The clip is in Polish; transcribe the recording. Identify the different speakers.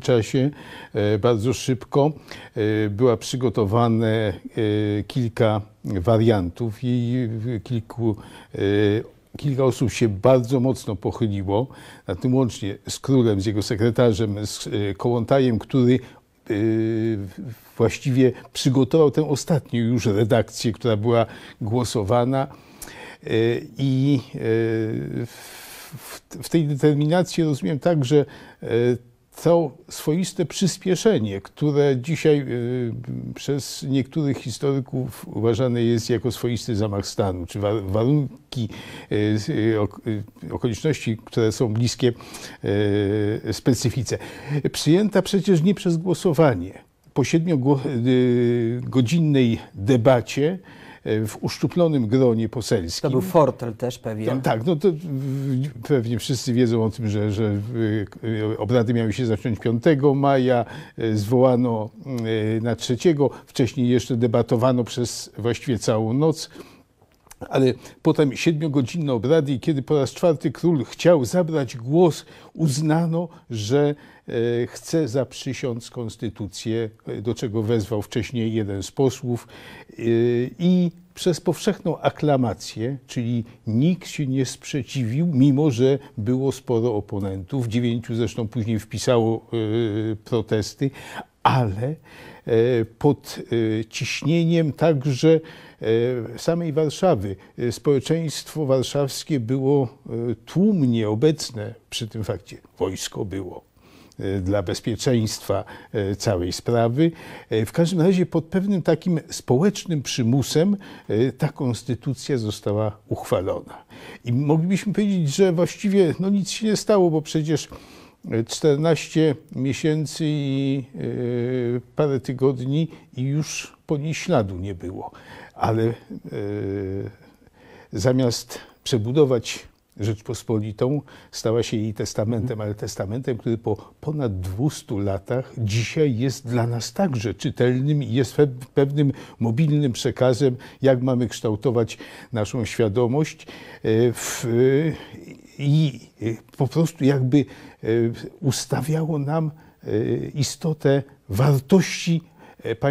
Speaker 1: czasie e, bardzo szybko e, była przygotowane e, kilka wariantów i kilku Kilka osób się bardzo mocno pochyliło, na tym łącznie z królem, z jego sekretarzem, z Kołontajem, który właściwie przygotował tę ostatnią już redakcję, która była głosowana. I w tej determinacji rozumiem tak, że to swoiste przyspieszenie, które dzisiaj y, przez niektórych historyków uważane jest jako swoisty zamach stanu, czy warunki, y, y, okoliczności, które są bliskie specyfice, przyjęta przecież nie przez głosowanie. Po siedmiogodzinnej debacie E, w uszczuplonym gronie poselskim. To był fortel też pewnie. tak, no to pewnie wszyscy wiedzą o tym, że, że e, obrady miały się zacząć 5 maja, e, zwołano na 3, wcześniej jeszcze debatowano przez właściwie całą noc. Ale potem siedmiogodzinne obrady i kiedy po raz czwarty król chciał zabrać głos, uznano, że e, chce zaprzysiąc konstytucję, e, do czego wezwał wcześniej jeden z posłów e, i przez powszechną aklamację, czyli nikt się nie sprzeciwił, mimo że było sporo oponentów, dziewięciu zresztą później wpisało protesty, ale e, pod e, ciśnieniem także e, samej Warszawy. Społeczeństwo warszawskie było tłumnie obecne przy tym fakcie. Wojsko było dla bezpieczeństwa całej sprawy. W każdym razie pod pewnym takim społecznym przymusem ta konstytucja została uchwalona. I moglibyśmy powiedzieć, że właściwie no nic się nie stało, bo przecież 14 miesięcy i e, parę tygodni i już po niej śladu nie było. Ale e, zamiast przebudować Rzeczpospolitą, stała się jej testamentem, ale testamentem, który po ponad 200 latach dzisiaj jest dla nas także czytelnym i jest pewnym mobilnym przekazem, jak mamy kształtować naszą świadomość e, w, i po prostu jakby e, ustawiało nam e, istotę wartości państwa.